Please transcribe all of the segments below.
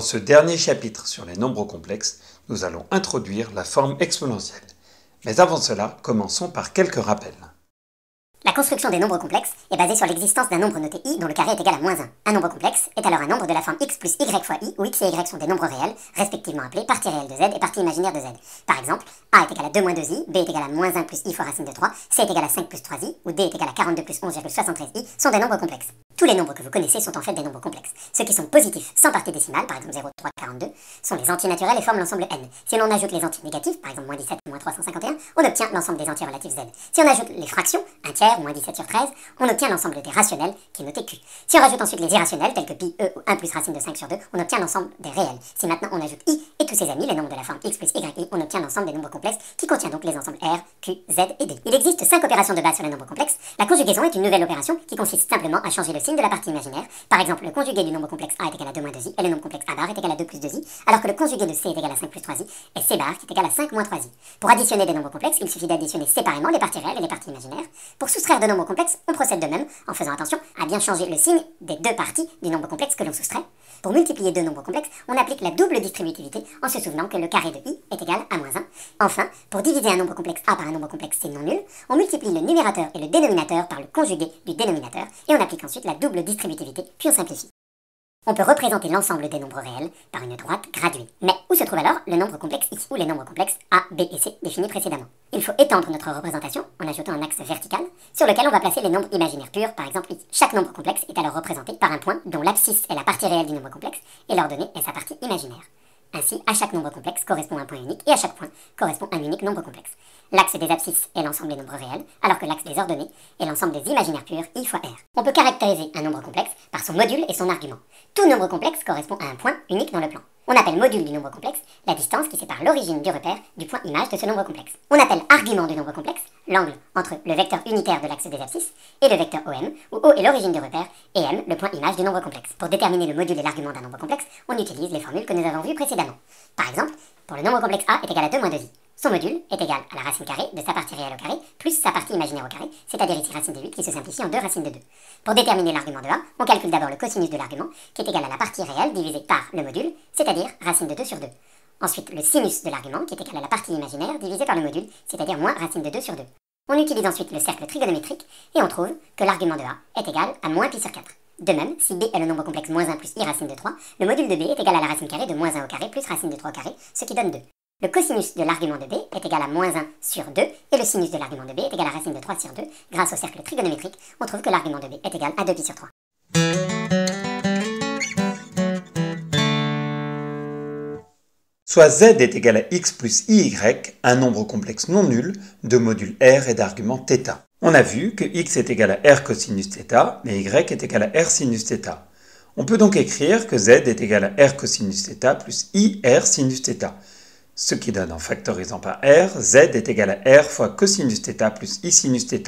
Dans ce dernier chapitre sur les nombres complexes, nous allons introduire la forme exponentielle. Mais avant cela, commençons par quelques rappels. La construction des nombres complexes est basée sur l'existence d'un nombre noté i dont le carré est égal à moins 1. Un nombre complexe est alors un nombre de la forme x plus y fois i, où x et y sont des nombres réels, respectivement appelés partie réelle de z et partie imaginaire de z. Par exemple, a est égal à 2 moins 2i, b est égal à moins 1 plus i fois racine de 3, c est égal à 5 plus 3i, ou d est égal à 42 plus 11,73i sont des nombres complexes. Tous les nombres que vous connaissez sont en fait des nombres complexes. Ceux qui sont positifs sans partie décimale, par exemple 0, 3, 42, sont les entiers naturels et forment l'ensemble n. Si l'on ajoute les entiers négatifs, par exemple moins 17, moins 351, on obtient l'ensemble des entiers relatifs z. Si on ajoute les fractions, 1 tiers, moins 17 sur 13, on obtient l'ensemble des rationnels, qui est noté q. Si on rajoute ensuite les irrationnels, tels que pi, e ou 1 plus racine de 5 sur 2, on obtient l'ensemble des réels. Si maintenant on ajoute i et tous ses amis, les nombres de la forme x plus y, on obtient l'ensemble des nombres complexes, qui contient donc les ensembles r, q, z et d. Il existe 5 opérations de base sur les nombres complexes. La conjugaison est une nouvelle opération qui consiste simplement à changer le signe de la partie imaginaire. Par exemple, le conjugué du nombre complexe A est égal à 2 moins 2i et le nombre complexe A bar est égal à 2 plus 2i, alors que le conjugué de C est égal à 5 plus 3i et C bar est égal à 5 moins 3i. Pour additionner des nombres complexes, il suffit d'additionner séparément les parties réelles et les parties imaginaires. Pour soustraire deux nombres complexes, on procède de même en faisant attention à bien changer le signe des deux parties du nombre complexe que l'on soustrait. Pour multiplier deux nombres complexes, on applique la double distributivité en se souvenant que le carré de i est égal à moins 1. Enfin, pour diviser un nombre complexe a par un nombre complexe c non nul, on multiplie le numérateur et le dénominateur par le conjugué du dénominateur et on applique ensuite la la double distributivité puis on simplifie. On peut représenter l'ensemble des nombres réels par une droite graduée. Mais où se trouve alors le nombre complexe x ou les nombres complexes a, b et c définis précédemment Il faut étendre notre représentation en ajoutant un axe vertical sur lequel on va placer les nombres imaginaires purs, par exemple i. Chaque nombre complexe est alors représenté par un point dont l'abscisse est la partie réelle du nombre complexe et l'ordonnée est sa partie imaginaire. Ainsi, à chaque nombre complexe correspond un point unique et à chaque point correspond un unique nombre complexe. L'axe des abscisses est l'ensemble des nombres réels, alors que l'axe des ordonnées est l'ensemble des imaginaires purs i fois r. On peut caractériser un nombre complexe par son module et son argument. Tout nombre complexe correspond à un point unique dans le plan. On appelle module du nombre complexe la distance qui sépare l'origine du repère du point image de ce nombre complexe. On appelle argument du nombre complexe l'angle entre le vecteur unitaire de l'axe des abscisses et le vecteur OM, où O est l'origine du repère et M le point image du nombre complexe. Pour déterminer le module et l'argument d'un nombre complexe, on utilise les formules que nous avons vues précédemment. Par exemple, pour le nombre complexe A est égal à 2 moins 2i, son module est égal à la racine carrée de sa partie réelle au carré plus sa partie imaginaire au carré, c'est-à-dire ici racine de 8 qui se simplifie en 2 racines de 2. Pour déterminer l'argument de A, on calcule d'abord le cosinus de l'argument qui est égal à la partie réelle divisée par le module, c'est-à-dire racine de 2 sur 2. Ensuite, le sinus de l'argument qui est égal à la partie imaginaire divisée par le module, c'est-à-dire moins racine de 2 sur 2. On utilise ensuite le cercle trigonométrique et on trouve que l'argument de A est égal à moins pi sur 4. De même, si b est le nombre complexe moins 1 plus i racine de 3, le module de b est égal à la racine carrée de moins 1 au carré plus racine de 3 au carré, ce qui donne 2. Le cosinus de l'argument de b est égal à moins 1 sur 2, et le sinus de l'argument de b est égal à racine de 3 sur 2. Grâce au cercle trigonométrique, on trouve que l'argument de b est égal à 2 pi sur 3. Soit z est égal à x plus y, un nombre complexe non nul, de module r et d'argument θ. On a vu que x est égal à r cosinus θ, mais y est égal à r sinus θ. On peut donc écrire que z est égal à r cosinus θ plus i r sinus θ ce qui donne en factorisant par r, z est égal à r fois cosinus θ plus i sinus θ.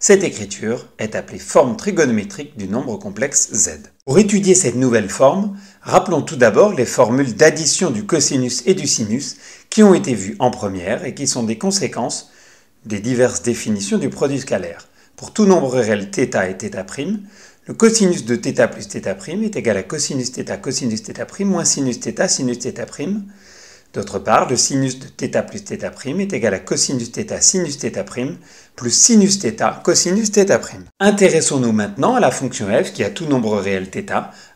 Cette écriture est appelée forme trigonométrique du nombre complexe z. Pour étudier cette nouvelle forme, rappelons tout d'abord les formules d'addition du cosinus et du sinus qui ont été vues en première et qui sont des conséquences des diverses définitions du produit scalaire. Pour tout nombre réel θ et θ', le cosinus de θ plus θ' est égal à cosinus θ cosinus θ' moins sinus θ sinus θ' D'autre part, le sinus de θ plus θ' est égal à cosinus θ sinus θ' plus sinus θ cosinus θ'. Intéressons-nous maintenant à la fonction f qui a tout nombre réel θ.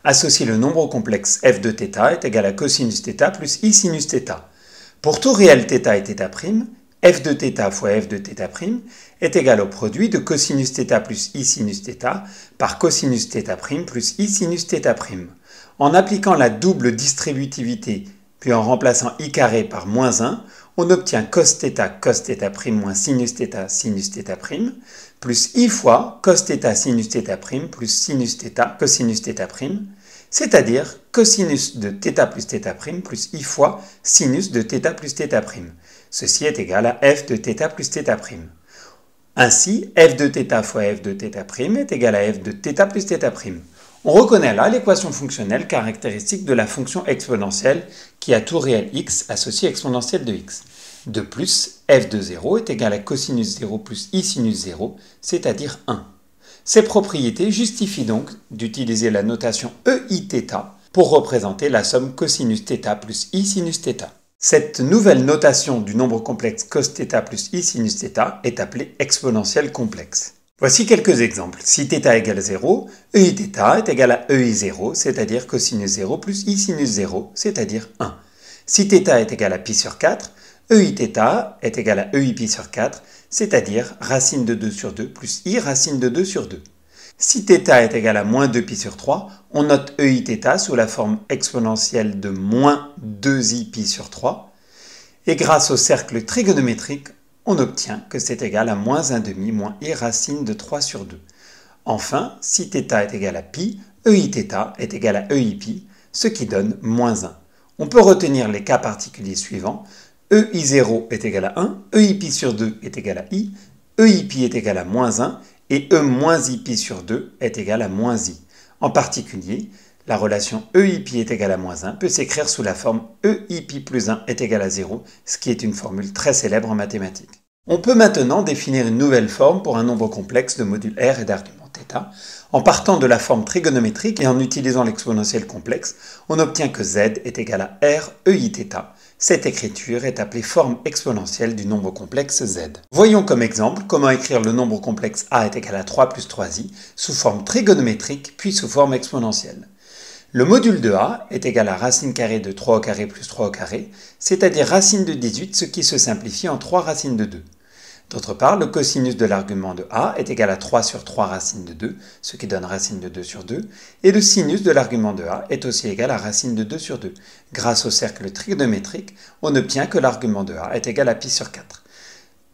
associe le nombre complexe f de θ est égal à cosinus θ plus i sinus θ. Pour tout réel θ et θ', f de θ fois f de θ' est égal au produit de cosinus θ plus i sinus θ par cosinus θ' plus i sinus θ'. En appliquant la double distributivité puis en remplaçant i carré par moins 1, on obtient cos θ cos θ' moins sinus θ sinus θ' plus i fois cos θ sinus θ' plus sinus θ cosinus θ', c'est-à-dire cosinus de θ plus θ' plus i fois sinus de θ plus θ'. Ceci est égal à f de θ plus θ'. Ainsi, f de θ fois f de θ' est égal à f de θ plus θ'. On reconnaît là l'équation fonctionnelle caractéristique de la fonction exponentielle qui a tout réel x associé à exponentielle de x. De plus, f de 0 est égal à cosinus 0 plus i sinus 0, c'est-à-dire 1. Ces propriétés justifient donc d'utiliser la notation eiθ pour représenter la somme cosinus θ plus i sinus θ. Cette nouvelle notation du nombre complexe cos plus i sinus θ est appelée exponentielle complexe. Voici quelques exemples. Si θ égale 0, EIθ est égal à EI0, e c'est-à-dire cosinus 0 plus I sinus 0, c'est-à-dire 1. Si θ est égal à π sur 4, EIθ est égal à EIπ sur 4, c'est-à-dire racine de 2 sur 2 plus I racine de 2 sur 2. Si θ est égal à moins 2π sur 3, on note EIθ sous la forme exponentielle de moins 2iπ sur 3. Et grâce au cercle trigonométrique, on obtient que c'est égal à moins 1 demi moins i e racine de 3 sur 2. Enfin, si θ est égal à π, eiθ est égal à Eiπ, ce qui donne moins 1. On peut retenir les cas particuliers suivants. ei0 est égal à 1, ei sur 2 est égal à i, ei est égal à moins 1 et e moins i sur 2 est égal à moins i. En particulier, la relation EIP est égale à moins 1 peut s'écrire sous la forme EIP plus 1 est égal à 0, ce qui est une formule très célèbre en mathématiques. On peut maintenant définir une nouvelle forme pour un nombre complexe de module R et d'argument θ. En partant de la forme trigonométrique et en utilisant l'exponentielle complexe, on obtient que Z est égal à R EIθ. Cette écriture est appelée forme exponentielle du nombre complexe Z. Voyons comme exemple comment écrire le nombre complexe A est égal à 3 plus 3i sous forme trigonométrique puis sous forme exponentielle. Le module de a est égal à racine carrée de 3 au carré plus 3 au carré, c'est-à-dire racine de 18, ce qui se simplifie en 3 racines de 2. D'autre part, le cosinus de l'argument de a est égal à 3 sur 3 racine de 2, ce qui donne racine de 2 sur 2, et le sinus de l'argument de a est aussi égal à racine de 2 sur 2. Grâce au cercle trigonométrique, on obtient que l'argument de a est égal à pi sur 4.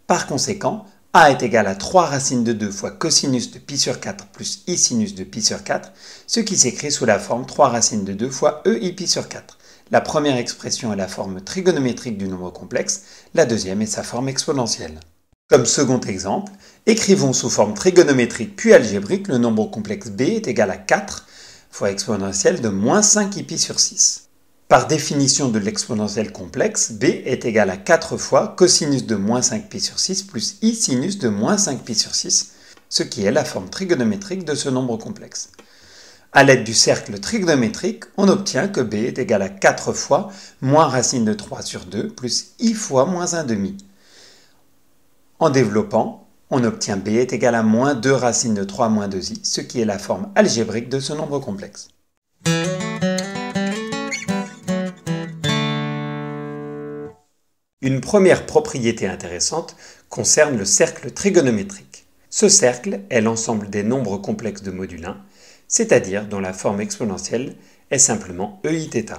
Par conséquent, a est égal à 3 racine de 2 fois cosinus de pi sur 4 plus i sinus de pi sur 4, ce qui s'écrit sous la forme 3 racine de 2 fois e i pi sur 4. La première expression est la forme trigonométrique du nombre complexe, la deuxième est sa forme exponentielle. Comme second exemple, écrivons sous forme trigonométrique puis algébrique le nombre complexe b est égal à 4 fois exponentielle de moins 5 i pi sur 6. Par définition de l'exponentielle complexe, b est égal à 4 fois cosinus de moins 5pi sur 6 plus i sinus de moins 5pi sur 6, ce qui est la forme trigonométrique de ce nombre complexe. À l'aide du cercle trigonométrique, on obtient que b est égal à 4 fois moins racine de 3 sur 2 plus i fois moins 1 demi. En développant, on obtient b est égal à moins 2 racine de 3 moins 2i, ce qui est la forme algébrique de ce nombre complexe. Une première propriété intéressante concerne le cercle trigonométrique. Ce cercle est l'ensemble des nombres complexes de module 1, c'est-à-dire dont la forme exponentielle est simplement eiθ.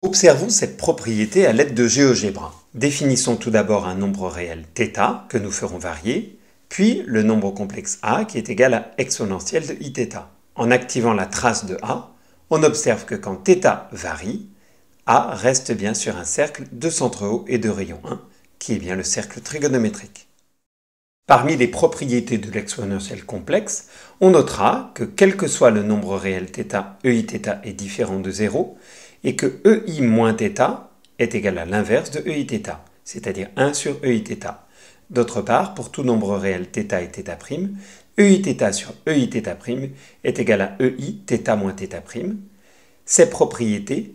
Observons cette propriété à l'aide de GeoGebra. Définissons tout d'abord un nombre réel θ que nous ferons varier, puis le nombre complexe a qui est égal à exponentielle de iθ. En activant la trace de a, on observe que quand θ varie, a reste bien sur un cercle de centre haut et de rayon 1, qui est bien le cercle trigonométrique. Parmi les propriétés de l'exponentielle complexe, on notera que quel que soit le nombre réel θ, eiθ est différent de 0, et que ei moins θ est égal à l'inverse de eiθ, c'est-à-dire 1 sur eiθ. D'autre part, pour tout nombre réel θ et θ', eiθ sur eiθ' est égal à ei θ moins θ'. Ces propriétés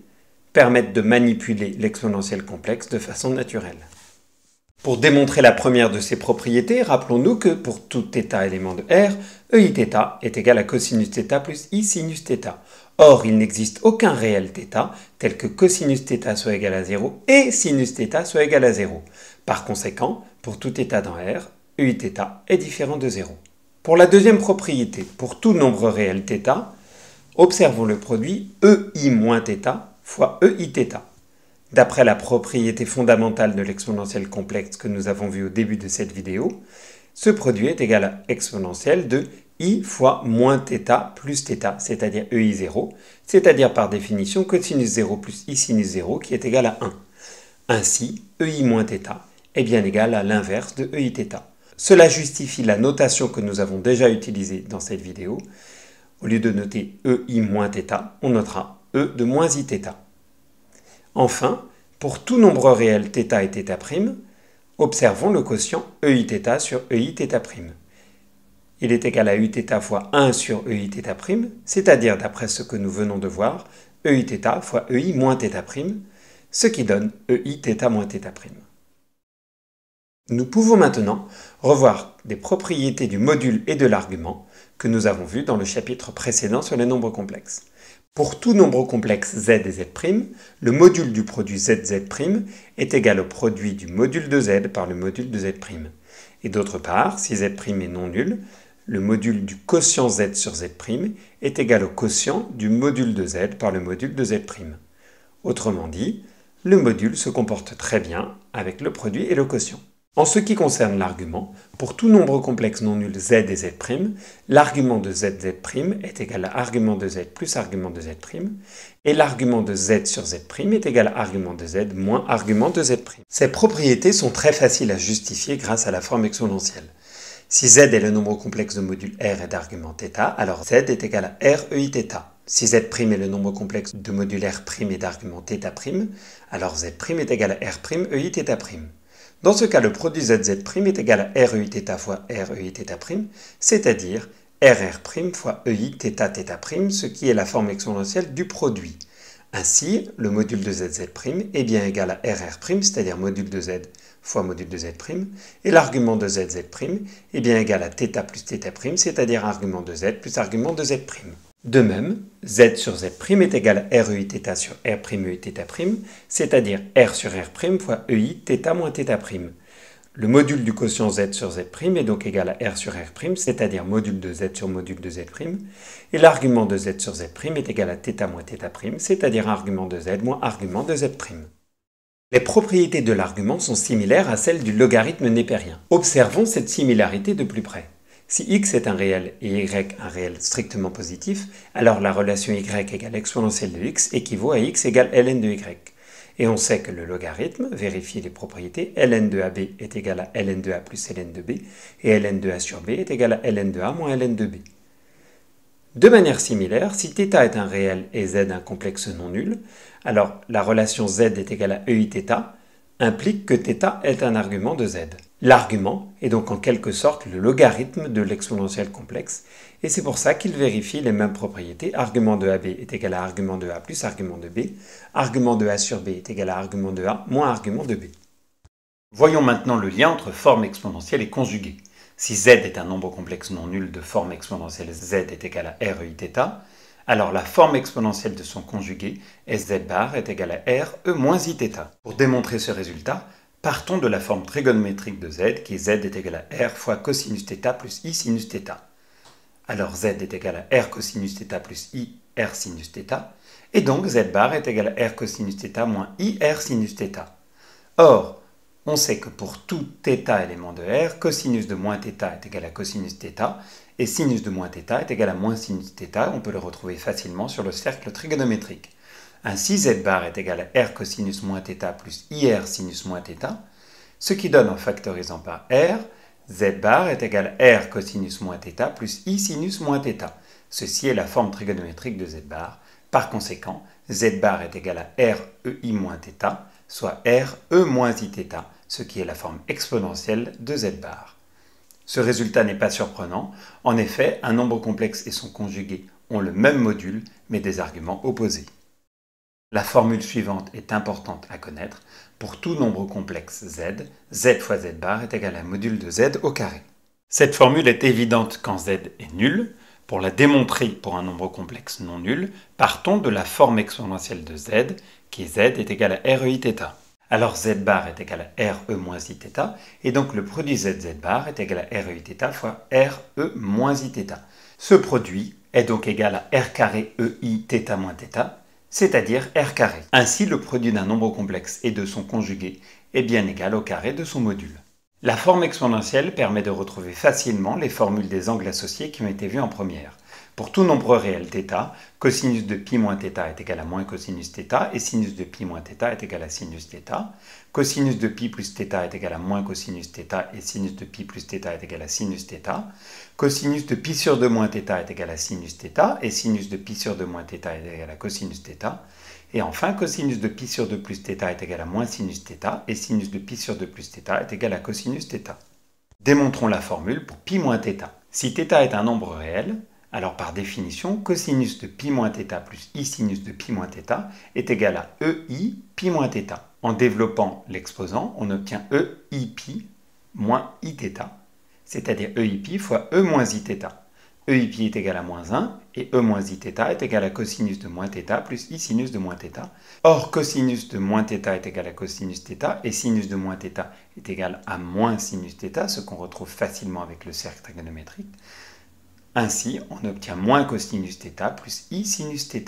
permettent de manipuler l'exponentielle complexe de façon naturelle. Pour démontrer la première de ces propriétés, rappelons-nous que pour tout θ élément de R, EIθ est égal à cosinus plus I sinus Or, il n'existe aucun réel θ tel que cosinus soit égal à 0 et sinus soit égal à 0. Par conséquent, pour tout θ dans R, EIθ est différent de 0. Pour la deuxième propriété, pour tout nombre réel θ, observons le produit EI moins θ fois e d'après la propriété fondamentale de l'exponentielle complexe que nous avons vue au début de cette vidéo, ce produit est égal à exponentielle de i fois moins θ plus θ, c'est-à-dire ei0, c'est-à-dire par définition cosinus 0 plus i sinus 0 qui est égal à 1. Ainsi, ei moins θ est bien égal à l'inverse de eiθ. Cela justifie la notation que nous avons déjà utilisée dans cette vidéo. Au lieu de noter ei moins θ, on notera e de moins iθ. Enfin, pour tout nombre réel θ et θ', observons le quotient EIθ sur EIθ'. Il est égal à Uθ fois 1 sur EIθ', c'est-à-dire, d'après ce que nous venons de voir, EIθ fois EI moins θ', ce qui donne EIθ moins θ'. Nous pouvons maintenant revoir des propriétés du module et de l'argument que nous avons vues dans le chapitre précédent sur les nombres complexes. Pour tout nombre complexe z et z', le module du produit zz' est égal au produit du module de z par le module de z'. Et d'autre part, si z' est non nul, le module du quotient z sur z' est égal au quotient du module de z par le module de z'. Autrement dit, le module se comporte très bien avec le produit et le quotient. En ce qui concerne l'argument, pour tout nombre complexe non nul z et z', l'argument de zz' est égal à argument de z plus argument de z', et l'argument de z sur z' est égal à argument de z moins argument de z'. Ces propriétés sont très faciles à justifier grâce à la forme exponentielle. Si z est le nombre complexe de module r et d'argument θ, alors z est égal à r ei θ. Si z' est le nombre complexe de module r' et d'argument θ', alors z' est égal à r' ei e, θ'. Dans ce cas, le produit ZZ' est égal à REIθ fois REIθ', c'est-à-dire RR' fois EIθθ', ce qui est la forme exponentielle du produit. Ainsi, le module de ZZ' est bien égal à RR', c'est-à-dire module de Z fois module de Z', et l'argument de ZZ' est bien égal à θ plus θ', c'est-à-dire argument de Z plus argument de Z'. De même, z sur z' est égal à REIθ sur θ', e c'est-à-dire R sur R' fois EIθ moins θ'. Le module du quotient z sur z' est donc égal à R sur R', c'est-à-dire module de z sur module de z', et l'argument de z sur z' est égal à θ moins θ', c'est-à-dire argument de z moins argument de z'. Les propriétés de l'argument sont similaires à celles du logarithme népérien. Observons cette similarité de plus près. Si x est un réel et y un réel strictement positif, alors la relation y égale exponentielle de x équivaut à x égale ln de y. Et on sait que le logarithme vérifie les propriétés ln de ab est égal à ln de a plus ln de b, et ln de a sur b est égal à ln de a moins ln de b. De manière similaire, si θ est un réel et z un complexe non nul, alors la relation z est égale à eiθ implique que θ est un argument de z l'argument est donc en quelque sorte le logarithme de l'exponentielle complexe, et c'est pour ça qu'il vérifie les mêmes propriétés. Argument de AB est égal à argument de A plus argument de B, argument de A sur B est égal à argument de A moins argument de B. Voyons maintenant le lien entre forme exponentielle et conjuguée. Si z est un nombre complexe non nul de forme exponentielle z est égal à REIθ, alors la forme exponentielle de son conjugué, Z bar, est égal à R E moins iθ. Pour démontrer ce résultat, Partons de la forme trigonométrique de z, qui est z est égal à r fois cosinus θ plus i sinus θ. Alors z est égal à r cosinus θ plus i r sinus θ, et donc z bar est égal à r cosinus θ moins i r sinus θ. Or, on sait que pour tout θ élément de r, cosinus de moins θ est égal à cosinus θ, et sinus de moins θ est égal à moins sinus θ, on peut le retrouver facilement sur le cercle trigonométrique. Ainsi, z bar est égal à r cosinus moins θ plus ir sinus moins θ, ce qui donne en factorisant par r, z bar est égal à r cosinus moins θ plus i sinus moins θ. Ceci est la forme trigonométrique de z bar. Par conséquent, z bar est égal à r e i moins θ, soit r e moins i θ, ce qui est la forme exponentielle de z bar. Ce résultat n'est pas surprenant. En effet, un nombre complexe et son conjugué ont le même module, mais des arguments opposés. La formule suivante est importante à connaître. Pour tout nombre complexe z, z fois z bar est égal à module de z au carré. Cette formule est évidente quand z est nul. Pour la démontrer pour un nombre complexe non nul, partons de la forme exponentielle de z, qui est z est égal à I θ. Alors z bar est égal à E moins i et donc le produit z z bar est égal à I θ fois E moins i Ce produit est donc égal à R carré e I θ moins θ, c'est-à-dire R carré. Ainsi, le produit d'un nombre complexe et de son conjugué est bien égal au carré de son module. La forme exponentielle permet de retrouver facilement les formules des angles associés qui ont été vues en première. Pour tout nombre réel θ, cosinus de pi moins θ est égal à moins cosinus θ et sinus de pi moins θ est égal à sinus θ. Cosinus de pi plus θ est égal à moins cosinus θ et sinus de pi plus θ est égal à sinus θ. Cosinus de π sur 2 moins θ est égal à sinus θ et sinus de pi sur 2 moins θ est égal à cosinus θ. Et enfin, cosinus de π sur 2 plus θ est égal à moins sinus θ et sinus de π sur 2 plus θ est égal à cosinus θ. Démontrons la formule pour π moins θ. Si θ est un nombre réel, alors par définition, cosinus de pi moins θ plus i sinus de pi moins θ est égal à EI pi moins θ. En développant l'exposant, on obtient EI pi moins iθ, c'est-à-dire EI pi fois E moins iθ. EI pi est égal à moins 1 et E moins iθ est égal à cosinus de moins θ plus i sinus de moins θ. Or cosinus de moins θ est égal à cosinus θ et sinus de moins θ est égal à moins sinus θ, ce qu'on retrouve facilement avec le cercle trigonométrique. Ainsi, on obtient moins cosinus θ plus i sinus θ.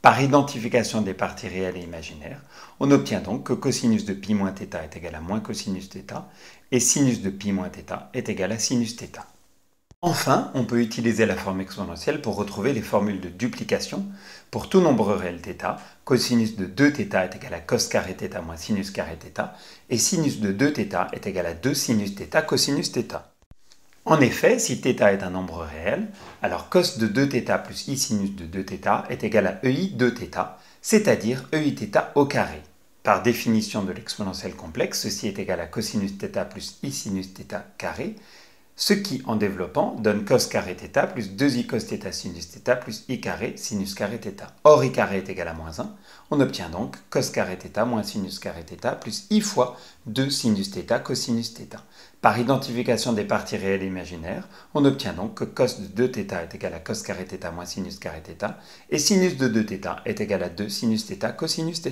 Par identification des parties réelles et imaginaires, on obtient donc que cosinus de pi moins θ est égal à moins cosinus θ et sinus de pi moins θ est égal à sinus θ. Enfin, on peut utiliser la forme exponentielle pour retrouver les formules de duplication pour tout nombre réel θ. Cosinus de 2θ est égal à cos carré θ moins sinus carré θ et sinus de 2θ est égal à 2 sinus θ cosinus theta. En effet, si θ est un nombre réel, alors cos de 2θ plus i sinus de 2θ est égal à ei 2θ, c'est-à-dire eiθ au carré. Par définition de l'exponentielle complexe, ceci est égal à cosinus θ plus i sinus θ carré, ce qui, en développant, donne cos carré θ plus 2i cos θ sinus plus i carré sinus carré θ. Or i carré est égal à moins 1, on obtient donc cos carré θ moins sinus carré θ plus i fois 2 sinus θ cosinus θ. Par identification des parties réelles et imaginaires, on obtient donc que cos de 2θ est égal à cos carré θ moins sinus carré θ, et sinus de 2θ est égal à 2 sinus theta cosinus